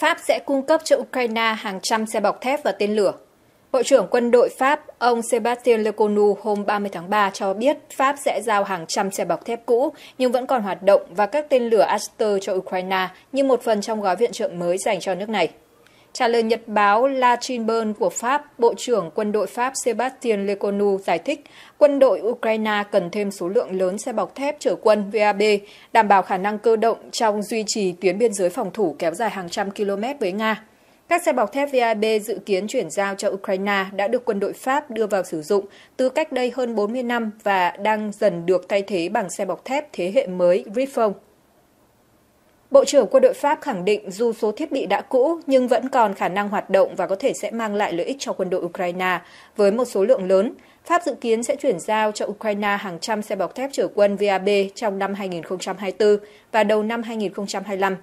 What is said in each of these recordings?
Pháp sẽ cung cấp cho Ukraine hàng trăm xe bọc thép và tên lửa. Bộ trưởng quân đội Pháp, ông Sébastien Lecornu hôm 30 tháng 3 cho biết Pháp sẽ giao hàng trăm xe bọc thép cũ nhưng vẫn còn hoạt động và các tên lửa Aster cho Ukraine như một phần trong gói viện trợ mới dành cho nước này. Trả lời nhật báo La Tribune của Pháp, Bộ trưởng Quân đội Pháp Sébastien Lecornu giải thích quân đội Ukraine cần thêm số lượng lớn xe bọc thép chở quân VAB, đảm bảo khả năng cơ động trong duy trì tuyến biên giới phòng thủ kéo dài hàng trăm km với Nga. Các xe bọc thép VAB dự kiến chuyển giao cho Ukraine đã được quân đội Pháp đưa vào sử dụng từ cách đây hơn 40 năm và đang dần được thay thế bằng xe bọc thép thế hệ mới Griffon. Bộ trưởng quân đội Pháp khẳng định dù số thiết bị đã cũ nhưng vẫn còn khả năng hoạt động và có thể sẽ mang lại lợi ích cho quân đội Ukraine với một số lượng lớn. Pháp dự kiến sẽ chuyển giao cho Ukraine hàng trăm xe bọc thép chở quân VAB trong năm 2024 và đầu năm 2025.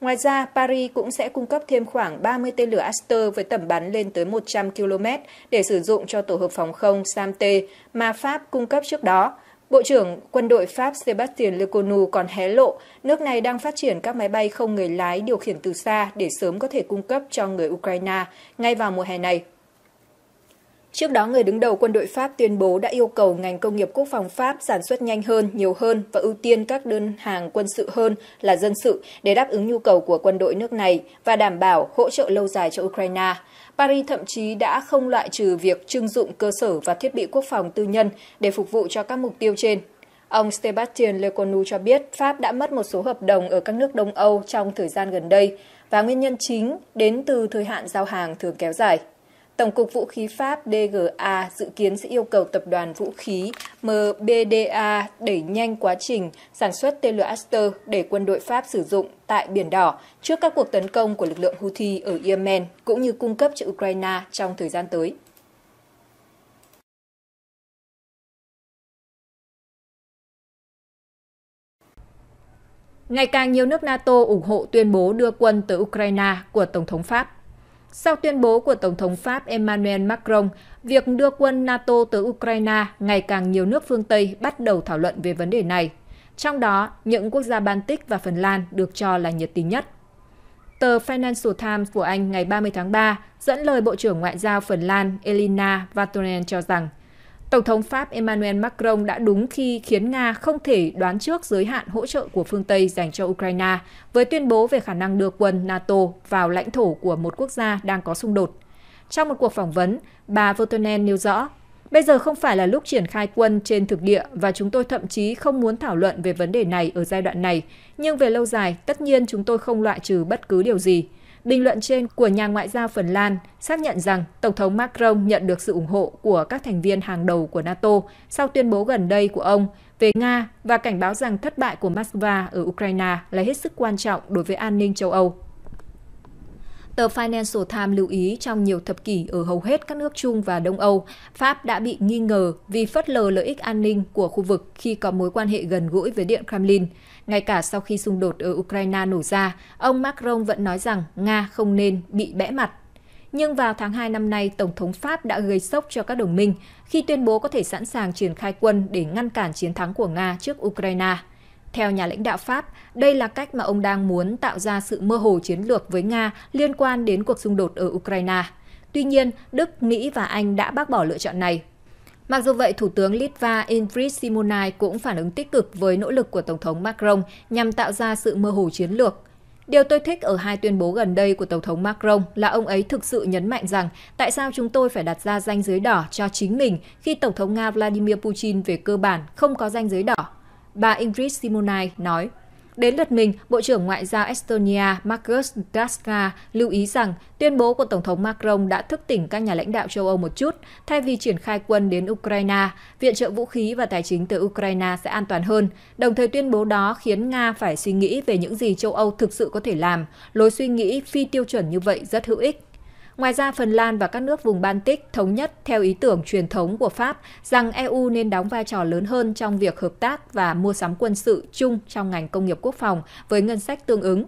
Ngoài ra, Paris cũng sẽ cung cấp thêm khoảng 30 tên lửa Aster với tầm bắn lên tới 100 km để sử dụng cho tổ hợp phòng không SAMT mà Pháp cung cấp trước đó. Bộ trưởng quân đội Pháp Sébastien Lecornu còn hé lộ nước này đang phát triển các máy bay không người lái điều khiển từ xa để sớm có thể cung cấp cho người Ukraine ngay vào mùa hè này. Trước đó, người đứng đầu quân đội Pháp tuyên bố đã yêu cầu ngành công nghiệp quốc phòng Pháp sản xuất nhanh hơn, nhiều hơn và ưu tiên các đơn hàng quân sự hơn là dân sự để đáp ứng nhu cầu của quân đội nước này và đảm bảo hỗ trợ lâu dài cho Ukraine. Paris thậm chí đã không loại trừ việc trưng dụng cơ sở và thiết bị quốc phòng tư nhân để phục vụ cho các mục tiêu trên. Ông Sébastien Lecornu cho biết Pháp đã mất một số hợp đồng ở các nước Đông Âu trong thời gian gần đây và nguyên nhân chính đến từ thời hạn giao hàng thường kéo dài. Tổng cục Vũ khí Pháp DGA dự kiến sẽ yêu cầu tập đoàn vũ khí MBDA đẩy nhanh quá trình sản xuất tên lửa Aster để quân đội Pháp sử dụng tại Biển Đỏ trước các cuộc tấn công của lực lượng Houthi ở Yemen, cũng như cung cấp cho Ukraine trong thời gian tới. Ngày càng nhiều nước NATO ủng hộ tuyên bố đưa quân tới Ukraine của Tổng thống Pháp. Sau tuyên bố của Tổng thống Pháp Emmanuel Macron, việc đưa quân NATO tới Ukraine, ngày càng nhiều nước phương Tây bắt đầu thảo luận về vấn đề này. Trong đó, những quốc gia Baltic và Phần Lan được cho là nhiệt tình nhất. Tờ Financial Times của Anh ngày 30 tháng 3 dẫn lời Bộ trưởng Ngoại giao Phần Lan Elina Vatonen cho rằng – Tổng thống Pháp Emmanuel Macron đã đúng khi khiến Nga không thể đoán trước giới hạn hỗ trợ của phương Tây dành cho Ukraine với tuyên bố về khả năng đưa quân NATO vào lãnh thổ của một quốc gia đang có xung đột. Trong một cuộc phỏng vấn, bà Votonen nêu rõ, Bây giờ không phải là lúc triển khai quân trên thực địa và chúng tôi thậm chí không muốn thảo luận về vấn đề này ở giai đoạn này, nhưng về lâu dài, tất nhiên chúng tôi không loại trừ bất cứ điều gì. Bình luận trên của nhà ngoại giao Phần Lan xác nhận rằng Tổng thống Macron nhận được sự ủng hộ của các thành viên hàng đầu của NATO sau tuyên bố gần đây của ông về Nga và cảnh báo rằng thất bại của Moscow ở Ukraine là hết sức quan trọng đối với an ninh châu Âu. Tờ Financial Times lưu ý trong nhiều thập kỷ ở hầu hết các nước Trung và Đông Âu, Pháp đã bị nghi ngờ vì phớt lờ lợi ích an ninh của khu vực khi có mối quan hệ gần gũi với Điện Kremlin. Ngay cả sau khi xung đột ở Ukraine nổ ra, ông Macron vẫn nói rằng Nga không nên bị bẽ mặt nhưng vào tháng 2 năm nay, Tổng thống Pháp đã gây sốc cho các đồng minh khi tuyên bố có thể sẵn sàng triển khai quân để ngăn cản chiến thắng của Nga trước Ukraine. Theo nhà lãnh đạo Pháp, đây là cách mà ông đang muốn tạo ra sự mơ hồ chiến lược với Nga liên quan đến cuộc xung đột ở Ukraine. Tuy nhiên, Đức, Mỹ và Anh đã bác bỏ lựa chọn này. Mặc dù vậy, Thủ tướng Litva Ingrid Simonai cũng phản ứng tích cực với nỗ lực của Tổng thống Macron nhằm tạo ra sự mơ hồ chiến lược. Điều tôi thích ở hai tuyên bố gần đây của Tổng thống Macron là ông ấy thực sự nhấn mạnh rằng tại sao chúng tôi phải đặt ra danh giới đỏ cho chính mình khi Tổng thống Nga Vladimir Putin về cơ bản không có danh giới đỏ Bà Ingrid Simonai nói. Đến lượt mình, Bộ trưởng Ngoại giao Estonia Markus Daska lưu ý rằng tuyên bố của Tổng thống Macron đã thức tỉnh các nhà lãnh đạo châu Âu một chút. Thay vì triển khai quân đến Ukraine, viện trợ vũ khí và tài chính từ Ukraine sẽ an toàn hơn. Đồng thời tuyên bố đó khiến Nga phải suy nghĩ về những gì châu Âu thực sự có thể làm. Lối suy nghĩ phi tiêu chuẩn như vậy rất hữu ích. Ngoài ra, Phần Lan và các nước vùng Baltic thống nhất theo ý tưởng truyền thống của Pháp rằng EU nên đóng vai trò lớn hơn trong việc hợp tác và mua sắm quân sự chung trong ngành công nghiệp quốc phòng với ngân sách tương ứng.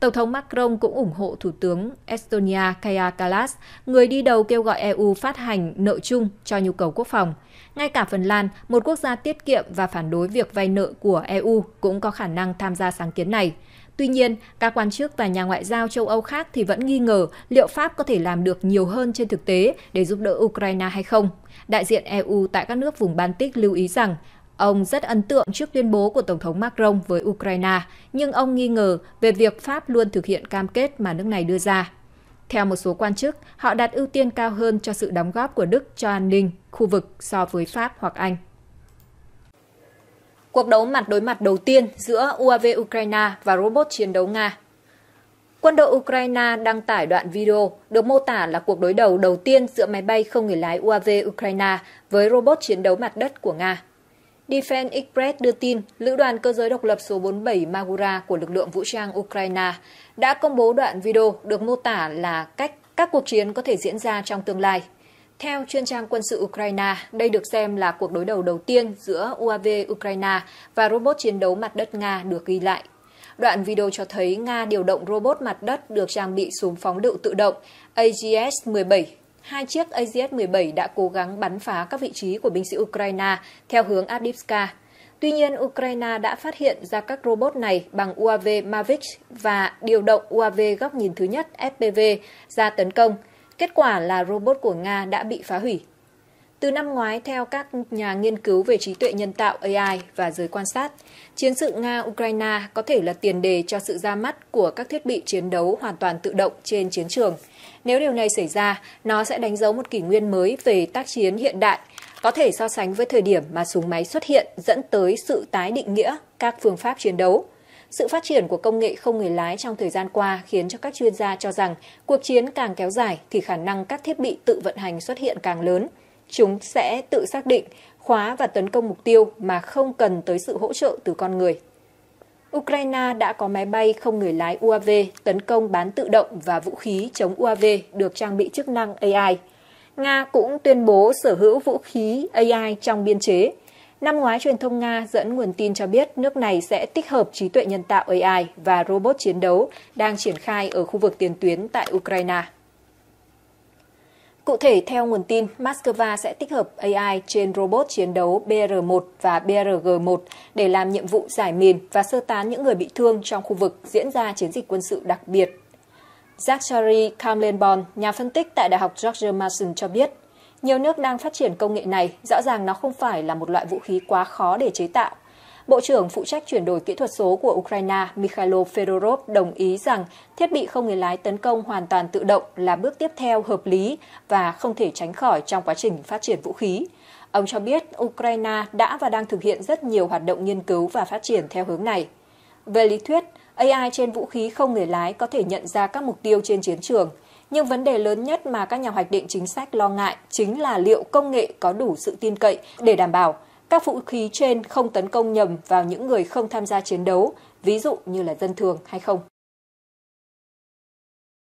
Tổng thống Macron cũng ủng hộ Thủ tướng Estonia Kaja kalas người đi đầu kêu gọi EU phát hành nợ chung cho nhu cầu quốc phòng – ngay cả Phần Lan, một quốc gia tiết kiệm và phản đối việc vay nợ của EU cũng có khả năng tham gia sáng kiến này. Tuy nhiên, các quan chức và nhà ngoại giao châu Âu khác thì vẫn nghi ngờ liệu Pháp có thể làm được nhiều hơn trên thực tế để giúp đỡ Ukraine hay không. Đại diện EU tại các nước vùng Baltic lưu ý rằng Ông rất ấn tượng trước tuyên bố của Tổng thống Macron với Ukraine, nhưng ông nghi ngờ về việc Pháp luôn thực hiện cam kết mà nước này đưa ra. Theo một số quan chức, họ đặt ưu tiên cao hơn cho sự đóng góp của Đức cho an ninh, khu vực so với Pháp hoặc Anh. Cuộc đấu mặt đối mặt đầu tiên giữa UAV Ukraine và robot chiến đấu Nga Quân đội Ukraine đăng tải đoạn video được mô tả là cuộc đối đầu đầu tiên giữa máy bay không người lái UAV Ukraine với robot chiến đấu mặt đất của Nga. Defense Express đưa tin, Lữ đoàn cơ giới độc lập số 47 Magura của lực lượng vũ trang Ukraine đã công bố đoạn video được mô tả là cách các cuộc chiến có thể diễn ra trong tương lai. Theo chuyên trang quân sự Ukraine, đây được xem là cuộc đối đầu đầu tiên giữa UAV Ukraine và robot chiến đấu mặt đất Nga được ghi lại. Đoạn video cho thấy Nga điều động robot mặt đất được trang bị súng phóng lựu tự động AGS-17 hai chiếc AGS-17 đã cố gắng bắn phá các vị trí của binh sĩ Ukraine theo hướng Avdiivka. Tuy nhiên, Ukraine đã phát hiện ra các robot này bằng UAV Mavic và điều động UAV góc nhìn thứ nhất FPV ra tấn công. Kết quả là robot của Nga đã bị phá hủy. Từ năm ngoái, theo các nhà nghiên cứu về trí tuệ nhân tạo AI và giới quan sát, chiến sự Nga-Ukraine có thể là tiền đề cho sự ra mắt của các thiết bị chiến đấu hoàn toàn tự động trên chiến trường. Nếu điều này xảy ra, nó sẽ đánh dấu một kỷ nguyên mới về tác chiến hiện đại, có thể so sánh với thời điểm mà súng máy xuất hiện dẫn tới sự tái định nghĩa các phương pháp chiến đấu. Sự phát triển của công nghệ không người lái trong thời gian qua khiến cho các chuyên gia cho rằng cuộc chiến càng kéo dài thì khả năng các thiết bị tự vận hành xuất hiện càng lớn – chúng sẽ tự xác định, khóa và tấn công mục tiêu mà không cần tới sự hỗ trợ từ con người. Ukraine đã có máy bay không người lái UAV tấn công bán tự động và vũ khí chống UAV được trang bị chức năng AI. Nga cũng tuyên bố sở hữu vũ khí AI trong biên chế. Năm ngoái, truyền thông Nga dẫn nguồn tin cho biết nước này sẽ tích hợp trí tuệ nhân tạo AI và robot chiến đấu đang triển khai ở khu vực tiền tuyến tại Ukraine. Cụ thể, theo nguồn tin, Moscow sẽ tích hợp AI trên robot chiến đấu BR-1 và BRG-1 để làm nhiệm vụ giải mìn và sơ tán những người bị thương trong khu vực diễn ra chiến dịch quân sự đặc biệt. Zachary Kamlenborn, nhà phân tích tại Đại học George Mason cho biết, nhiều nước đang phát triển công nghệ này, rõ ràng nó không phải là một loại vũ khí quá khó để chế tạo, Bộ trưởng phụ trách chuyển đổi kỹ thuật số của Ukraine Mikhailo Fedorov đồng ý rằng thiết bị không người lái tấn công hoàn toàn tự động là bước tiếp theo hợp lý và không thể tránh khỏi trong quá trình phát triển vũ khí. Ông cho biết Ukraine đã và đang thực hiện rất nhiều hoạt động nghiên cứu và phát triển theo hướng này. Về lý thuyết, AI trên vũ khí không người lái có thể nhận ra các mục tiêu trên chiến trường, nhưng vấn đề lớn nhất mà các nhà hoạch định chính sách lo ngại chính là liệu công nghệ có đủ sự tin cậy để đảm bảo các vũ khí trên không tấn công nhầm vào những người không tham gia chiến đấu, ví dụ như là dân thường hay không.